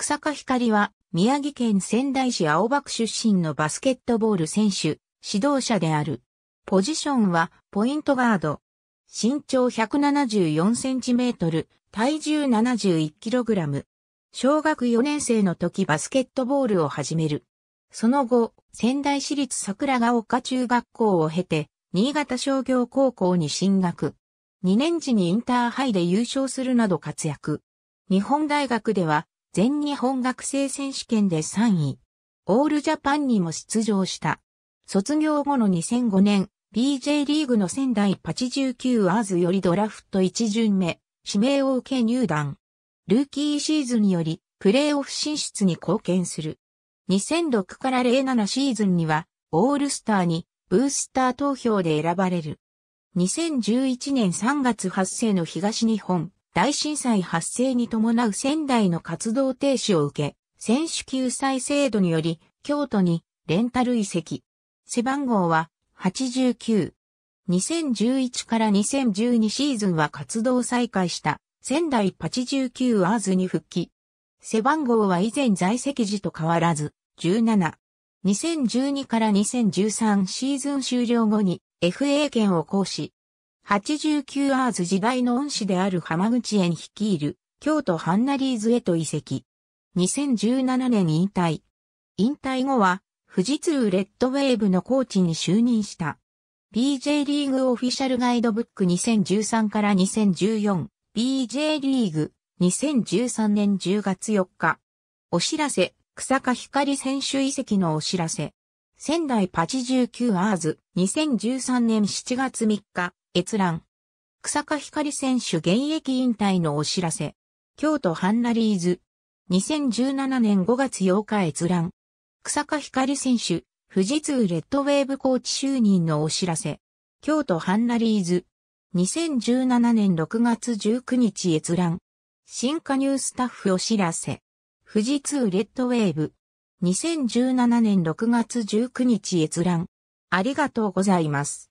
草加光は、宮城県仙台市青葉区出身のバスケットボール選手、指導者である。ポジションは、ポイントガード。身長174センチメートル、体重71キログラム。小学4年生の時バスケットボールを始める。その後、仙台市立桜ヶ丘中学校を経て、新潟商業高校に進学。2年時にインターハイで優勝するなど活躍。日本大学では全日本学生選手権で3位。オールジャパンにも出場した。卒業後の2005年、BJ リーグの仙台89アーズよりドラフト1巡目、指名を受け入団。ルーキーシーズンにより、プレーオフ進出に貢献する。2006から07シーズンには、オールスターに、ブースター投票で選ばれる。2011年3月発生の東日本大震災発生に伴う仙台の活動停止を受け、選手救済制度により、京都にレンタル移籍。背番号は89。2011から2012シーズンは活動再開した仙台89アーズに復帰。背番号は以前在籍時と変わらず17。2012から2013シーズン終了後に FA 権を行使。89アーズ時代の恩師である浜口園率いる京都ハンナリーズへと移籍。2017年引退。引退後は富士通レッドウェーブのコーチに就任した。BJ リーグオフィシャルガイドブック2013から2014 BJ リーグ2013年10月4日。お知らせ、草加光選手移籍のお知らせ。仙台89アーズ2013年7月3日。閲覧。草加光選手現役引退のお知らせ。京都ハンナリーズ。2017年5月8日閲覧。草加光選手、富士通レッドウェーブコーチ就任のお知らせ。京都ハンナリーズ。2017年6月19日閲覧。新加入スタッフお知らせ。富士通レッドウェーブ。2017年6月19日閲覧。ありがとうございます。